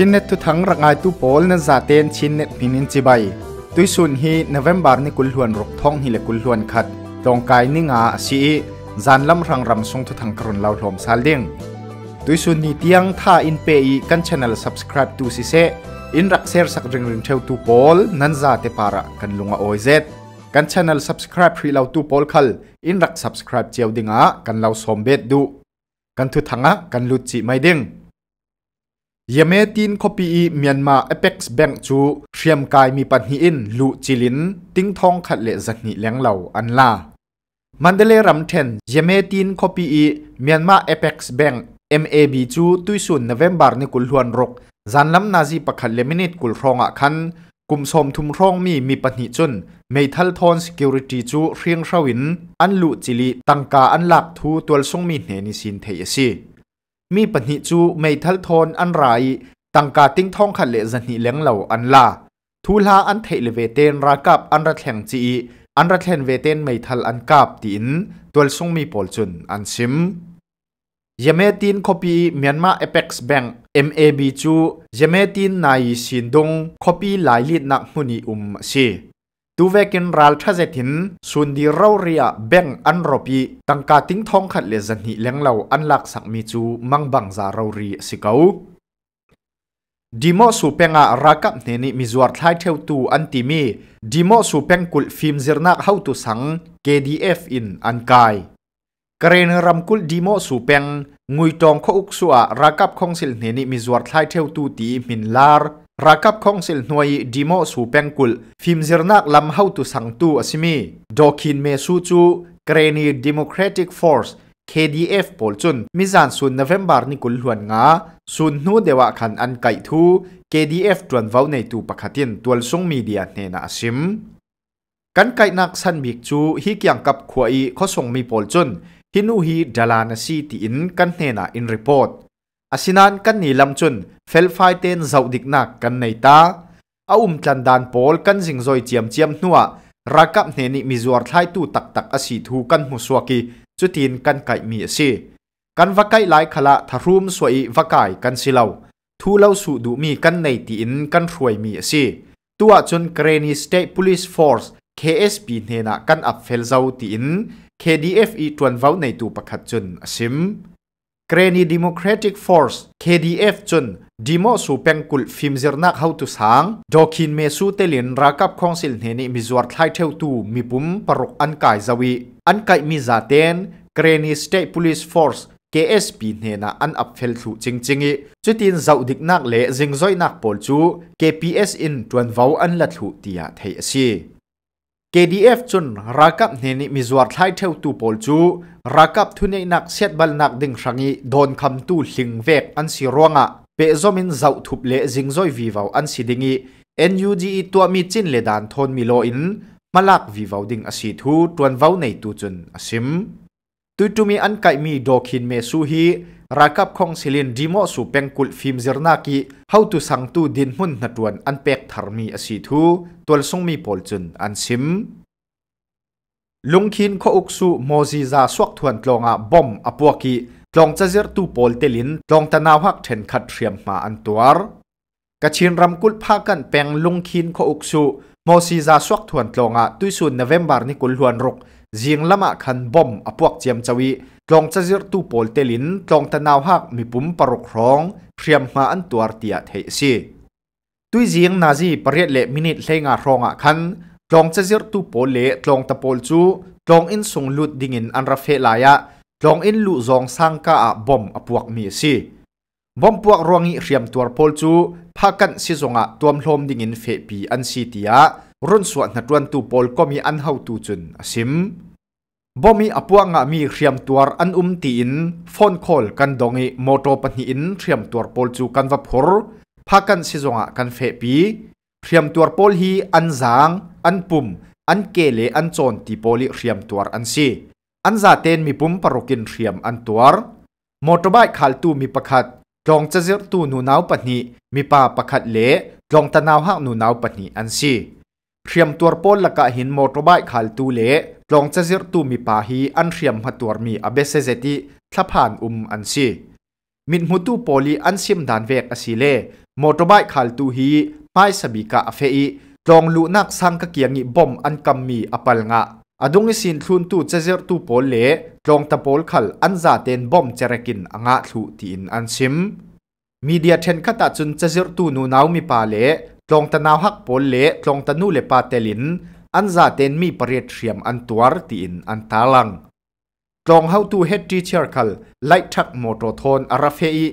ชินเนตุทั้งรักไอตุโปลนั้นจาเตนชินเนตพินินจิใบตุยสุนฮีนเวมบาร์นี่กุลหวนรกท้องฮิเลกุลหวนขัดตรงกายนิ่งอาสีจานลำรังรำทรงทุทังกรุนเล่าหลอมซาลิงตุยสุนนี่เตียงท่าอินเปอีกันชแนลสับสครับตูซิเซ อินรักเซอร์สักริงริงเทวตุโปลนั้นจาเตปาระกันลุงอาโอเซกันชแนลสับสครับฮรีเลาตุโปลขัลอินรักสับสครับเจียวดิงอากันเล่าสมเบ็ดดูกันทุทังอะกันลุจิไม่ดิงยเมตินคปีเมียนมาเอเพ็กซ์แบงจูเชียมกายมีปัญหาอินลูจิลินติ้งทองขัดเละจันิเลงเหล่าอันลามันเดเลรัมเทนยเมตินคปีเมียนมาเอเพ็กซ์แบงเเอ็มอบ b จูตุยสุนนเวมบาร์นิกุลฮวนรกจันลำนาจีประคัดเลมินิตกุลรองอักขันกลุ่มสมทุมรองมีมีปัญหาจนเมทัลทอนสกิลิตีจูเรียงเาวินอันลูจิลิตังกาอันลักทูตัวลงมีเนนิสินเทียซีมีปัญหาจูไม่ทัลทอนอันไรตังกาติ้งท่องขัดเลจันหิเลี้ยงเหล่าอันลาทูลาอันเทเลเวเตนรากับอันระแข่งจีอันระแห่งเวเตนไม่ทัลอันกาบตินตัวทรงมีปอลจุนอันซิมยามตินคปีเมียนมาเอเพ็กซ์แบงก์ MAB จูยามตินนายสินดงคปีหลายลิตนักมุนีอุมซีตูเวกินรัลทศเจถินสุนดีเราเรียแบ่งอันรบีตั้งกาติ้งทองขัดเลจันหิเลี้ยงเราอันหลักสักมีจูมังบังซาเรารีสิเกาดีโมสูเปงะารักับเนนิมิจวรทายเทวตูอันติมีดีโมสูเปงกุลฟิมเจรนักเฮาตุสัง KDF ีเอันกายกรณรำกุลดีโมสูเปงงุยตองข้อุกสัวรักับคงสิลเนนิมิจวรทายเทวตูตีมินลาร์รักับคงสิลหน่วยดีโมสูเปงกุลฟิมซิรนักลำเฮาตุสังตูอสิมีดอกินเมสูจูเกรนีดิโมครติกฟอร์ส KDF ปอลจุนมิจานสุนนเวมบาร์นิกุลหวนงาสุนนูเดวะขันอันไก่ทู KDF จวนวาวในตูปะขัดินตัวสงมีเดียเนนาสิม กันไก่นักสันบิกจูฮิกยังกับขวอีข้อส่งมีปอลจุนฮินูฮีดาลานซีตีอินกันเนนาอินรีพอร์ต asinan kan ni lam chun fel fai ten zau dik na kan nei ta a um tlan dan pol kan jing zoi chiam chiam nuwa rakap ne ni mizuar thai tu tak tak asi thu kan mu suaki chutin kan kai mi si kan vakai lai khala tharum soi vakai kan silau thu lau su du mi kan nei ti in kan ruai mi si tua chun kreni state police force KSP เนนะกันอับเฟลเจ้าตีน KDF อีตวนเว้าในตูประคัดจนอสิม Kreni Democratic Force KDF chun demo su pengkul fimzirnak how to sang dokin mesu su telin rakap council neni mizuar thlai theu tu mipum paruk ankai zawi ankai mi zaten Kreni State Police Force KSP nena an apfel thu chingchingi chutin zaudik nak le zingjoi nak pol chu KPS in tuan vau an la thu tia thei asi KDF จุนรักับเนนิมิจวัดไลยเทวตูปอลจูรักับทุนนนักเสียดบัลนักดึงรังีโดนคำตูสิงเวกอันสิรวงะเปะจอมินเจ้าทุบเละจิงจอยวีวาวอันสิดิ็งย NUG ตัวมีจินเลดานทนมิโลอินมาลักวีวาวดิงอสิทูตวนวาวในตูจุนอสิมตุยตุมีอันไกมีดอกินเมสูฮีรักับของซิลินดีโมสูเป็งกุลฟิมเจรนากีฮาตุสังตูดินมุ่นนัดวนอันเป็กธารมีอสิทู ตัวทรงมีปอลจุนอันซิม ลุงคินขอุกสุโมจิซาสวกทวนตรองอาบอมอปวกีตรองจะเจอตูปอลเตลินตรองตะนาวักเทนคัดเทียมมาอันตัวกระชินรำกุลพากันแปลงลุงคินขอุกสุโมจิซาสวกทวนตรองอาตุยสุนเดนเวมบาร์นี้กุลฮวนรุก ziang lama khan bom apuak chiam chawi tlong chazir tu pol telin tlong tanaw hak mipum paruk rong phriam ma an tuar tia thei si tui ziang na ji pariat le minute hlenga ronga khan tlong chazir tu pol le tlong ta pol chu tlong in sung lut dingin an ra fe laya tlong in lu zong sang ka a bom apuak mi si bom puak rongi hriam tuar pol chu phakan si zonga tuam hlom dingin fe pi an si tia รุ่นสวดนัดวันตูปอลก็มีอันเฮาตูจุนอสิมบ่มีอปวงะมีเรียมตัวอันอุ้มตีนฟอนคอลกันดองมอโตปนีอินเรียมตัวปอลจูกันวับพรพากันซิจงะกันเฟปีเรียมตัวปอลฮีอันจางอันปุ่มอันเกเลอันจอนตีปอลิเรียมตัวอันซีอันซาเตนมีปุ่มปรุกินเรียมอันตัวมอโตบายขาลตูมีประคัดจองจะเจอตูนูนาวปนีมีป่าประคัดเละจองตะนาวหักนูนาวปนีอันซีเรียมตัวปนละกะหินมอเตอร์ไบค์ขัลตูเล่ลองจะเจรตูมีปาฮีอันเทียมหัตัวมีอเบเซเซติทัผ่านอุมอันซีมิดมุตูโปลีอันซิมดานเวกอสีเล่มอเตอร์ไบค์ขัลตูฮีไม่สบิกะอเฟอีลองลุนักสังกเกียงิบอมอันกัมมีอปัลงะอดุงิสินทุนตูจจเจตูโปลเล่ลองตะโปลขัลอันซาเตนบอมเจรกินอางะทุตีนอันซิม มีเดียเทนขตาจุนเะเจตูนูนาวมีปาเลตรงตะนาวหักปลเละตรงตะนูเลปาเตลินอันซาเตนมีปรีเทียมอันตัวตีอินอันตาลังตรงเฮาตูเฮดทีเชอร์คัลไลทักโมโตโทนอาราเฟอี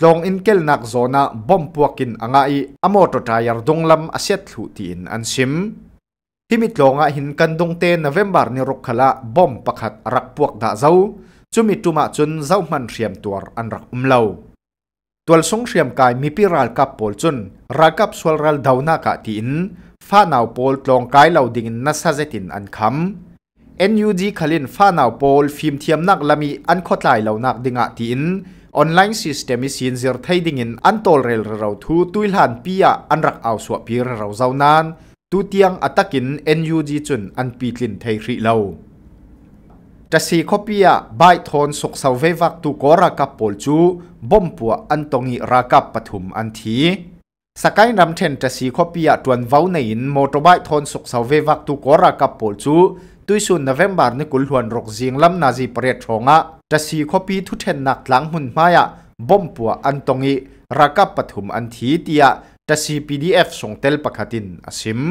ตรงอินเกลนักโซนาบอมพวกินอ่างไงอโมโตไทายร์ดงลำอาเซตลุตีินอันซิมที่มิตรงอ่หินกันดงเตนนเวมบาร์นิรุกขละบอมปักหัดรักพวกดาเจ้าจุมิตุมาจุนเจ้ามันเทียมตัวอันรักอุมเล่าตัวสงเสียมกายมีพิรัลกับปอลจุนรักับสวลรัลดาวนากะตินฟ้านาวปอลตลองกายเหล่าดิ่งนัสเซตินอันคำ NUG ขลินฟ้านาวปอลฟิลมเทียมนักละมีอันขดลายเหล่านักดิ่งะตินออนไลน์ซิสเต็มซินเซอร์ไทยดิ่งินอันตอลเรลเราทูตุยหันปียาอันรักเอาสวปีเราเจ้านานตุเตียงอัตกิน NUG จุนอันปีกลินไทยรีเราจะสีคบียบายทอนสกสาวเววักตุกรากับปลจูบ่มปัวอันตงิรากับปฐุมอันทีสกายนำเทนจะสีคบียตวนวาวในมอตบายทอนสกสาวเววักตุกรากับปลจูตุยสุนนเวมบาร์นิกุลหวนรกจิงลำนาจีเปรตทองะจะสีคบีทุเทนนักหลังหุ่นมายะบ่มปัวอันตงิรากับปฐุมอันทีเตียจะสีพีดีเอฟส่งเตลปะคดินอสิม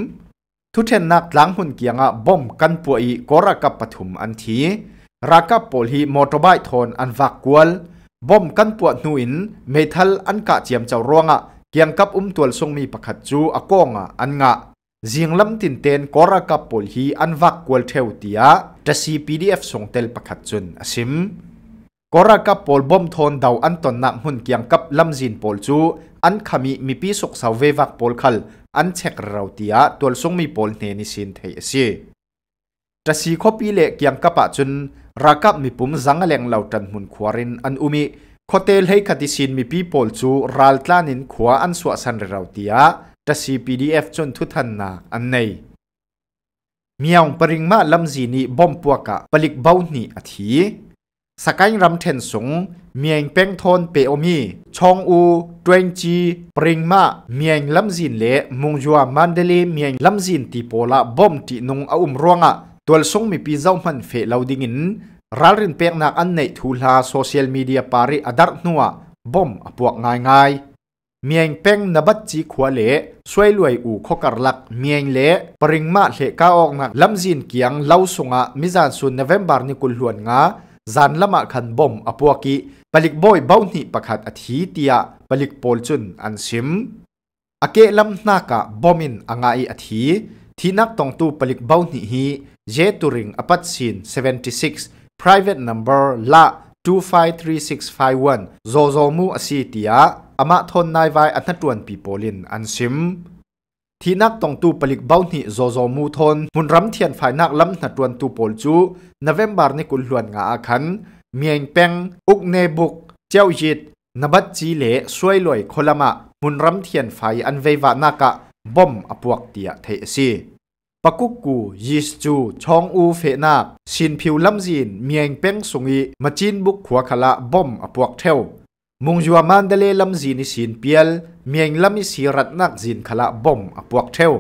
ทุเทนนักหลังหุ่นเกียงอ่ะบ่มกันป่วยกรกับปฐุมอันทีรักกับปลฮีมอเตอร์ไบค์ทนอันวักกวลบ่มกันปวดนูอินเมทัลอันกะเจียมเจ้าร่วงอ่ะเกียงกับอุ้มตัวทรงมีประคัดจูอากงอ่ะอันงะเสีงลำตินเตนกรกับปลฮีอันวักกวลเทวเตียจะซีพีดีเอฟส่งเตลประคัดจุนอซิมกรกับปลบ่มทนดาวอันตนนักหุ่นเกียงกับลำจินปลจูอันขมีมีปีสกสาวเววักปลขัลอันเช็คเราเตียตัวสงมีปอลเนนิสินเทียสิจะสีขบีเล็กยังกับปะจุนรักับมีปุ่มสังเลงเหล่าจันมุนควารินอันอุมิคเทลให้คดิสินมีปีปอลจูรัลตลานินขวาอันสวสันเราเตียจะสีพีดีเอฟจนทุทันนาอันในมียงปริงมาลำจีนีบอมปัวกะปลิกเบ้าหนีอธีสกายรำเทนสงเมียงเป้งทนเปอมีชองอูตวงจีปริงมาเมียงลำจินเละมุงจัวมันเดลีเมียงลำจินตีโปละบอมตีนงอาอุมร่วงอะตัวสงมีปีเจ้ามันเฟลาดิงินรัลรินเปียงนักอันในทูลาโซเชียลมีเดียปาริอดักนัวบอมอปวกง่ายง่ายเมียงเป้งนบัดจีขวเละช่วยรวยอูขกรลักเมียงเละปริงมาเละก้าออกนักลำจินเกียงเล่าสงะมิจานสุนเนเวมบาร์นิกุลหวนงาจันละมาขันบอมอพวกีปลิกบอยบ้านี่ประคัดอธิเตียปลิกปอลจุนอันซิมอาเกลัมนากะบอมินอ่างไออธิที่นักตองตูปลิกบ้านี่ฮีเจตุริงอปัตซิน76 private number ละ253651 zozomu asitia ama thon nai vai athatun pipolin ansim ทีนักตองตูปลิกเบ้าหนีโจโจมูทนมุนรำเทียนฝ่ายนักล้ำนัดรวนตูโปลจูนเวมบาร์ในกุลหลวนงาอาคันเมียงเปงอุกเนบุกเจ้าจิตนบัดจีเล่ช่วยลอยคนละมะมุนรำเทียนฝ่ายอันเววานากะบอมอปวกเตียเทซีปกุกกูยิสจูชองอูเฟนาสินผิวลำจีนเมียงเป้งสุงีมาจีนบุกขัวขละบอมอปวกเทวมุงจัวมันเดเลลำจีนิสินเปียลเมียงลำิสีรัตนักจีนขละบ่มอปวกเทว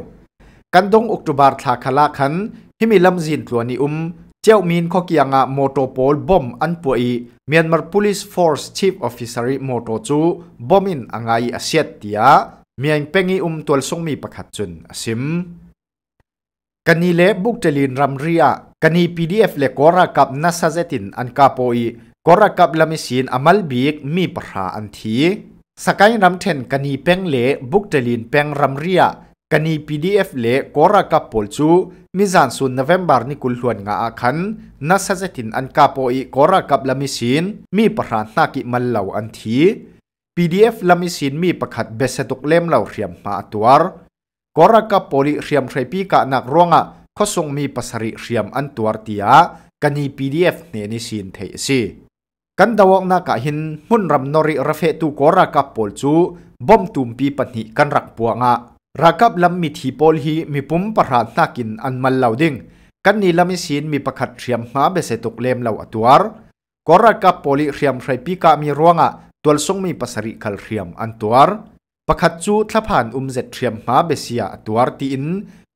กันดงอุกตุบาร์ทาขละขันที่มีลำจีนตัวนิอุม เจ้ามีนข้อกียงะมอโตโพลบ่มอันป่วยเมียนมาร์ police force c h อ e ฟิ f f i c e r มอโตจูบอมินอังไออาเซียตียเมียงเป็งีอุมตัวสงมีประคัดจุนอสิมกันนีเล็บบุกเจลินรัมเรียกันนีพีดีเอฟเลกอรากับนัสเซตินอันกาโปอีกอรากับลำิสีนอมัลบีกมีประหาอันทีสกายรัมเทนกันีเป้งเล่บุกเดลินเป้งรัมเรียกันีพีดีเอฟเล่กอรากับปอลจูมิจันสุนนเวมบาร์นิคุลฮวนงาอาคันนัสเซตินอันกาโปอีกอรากับลามิสินมีประหารนักิมันเหล่าอันทีพีีดเอฟลามิสินมีประคัดเบสตุกเลมเหล่าเรียมมาตัวกอรากับโพลิเรียมเทรปีกะนักร้องอ่ะเขาส่งมีภาษาเรียมอันตัวเตียกันีพีดีเอฟเนนิสินเทสี kan dawak na ka hin mun ram nori rafe tu kora kap pol chu bom tum pi pani kan rak puanga rakap lam mi thi pol hi mi pum parhat na kin an mal lau ding kan ni lami sin mi pakhat thiam ma be se tuk lem lau atuar kora kap poli thiam thrai pi ka mi ruanga tol song mi pasari khal thiam an tuar pakhat chu thlaphan um zet thiam ma be sia atuar ti in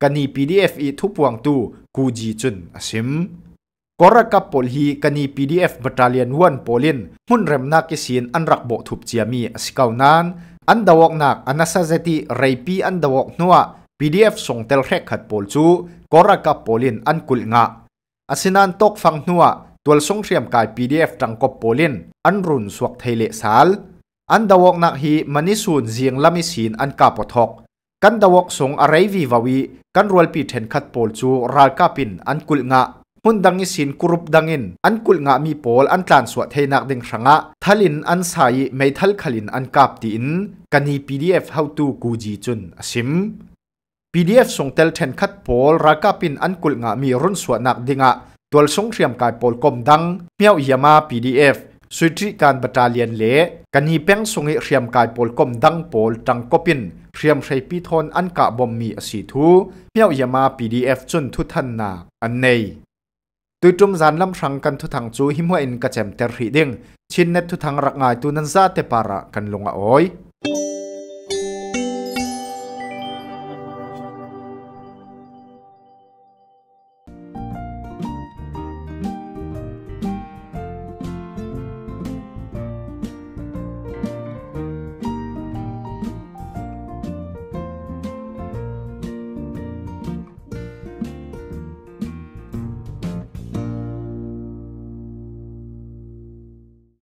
kani pdf i thu puang tu ku ji chun asim กรกับปลฮีกันี PDF ตรเลียนวันโ o ลินหุ่นเรมนักสินอันรักโบทุบเจียมีอสิกาวนั้นอันดาวกนักอันนัสเซติไรปีอันดาวกนัว PDF ส่งเตลเรกขัดปลจูกรกับปลินอันกุลงะอสินันตกฟังนัวตัวส่งเสียมกาย PDF จังกบปลินอันรุนสวกไทเลสาลอันดาวกนักฮีมันิสูนเจียงลามิสินอันกาปทอกกันดาวกส่งอะไรวีวาวีกันรวลปีเทนขัดปลจูราลกาปินอันกุลงะหุนดังอิสินกรุบดังอินอันกุลงามีโพลอันทันสวัดเทนักดึงสังะทัลินอันสายไม่ทัลขลินอันกับตินกันีพีดีเอฟเฮาตูกูจีจุนอซิมพีีดเอฟส่งเตลเทนคัดโพลรักคาปินอันกุลงามีรุ่นสวัดนักดึงอะตัวส่งเรียมกายโพลกมดังเมียวยามาพีีดเอฟสุดที่การบัตรเลียนเละกันีเป้งส่งเรียมกายโพลกมดังโพลจังกปินเรียมใช้พิทอนอันกับบอมมีสีทูเมียวยามาพีีดเอฟจุนทุทันนาอันในตุยจุ่มจานลำรังกันทุทังจูหิมว่าอินกระเจมเตอร์ฮีดิงชินเนตทุทังรักงายตุนันซาเตปาระกันลงอ้อย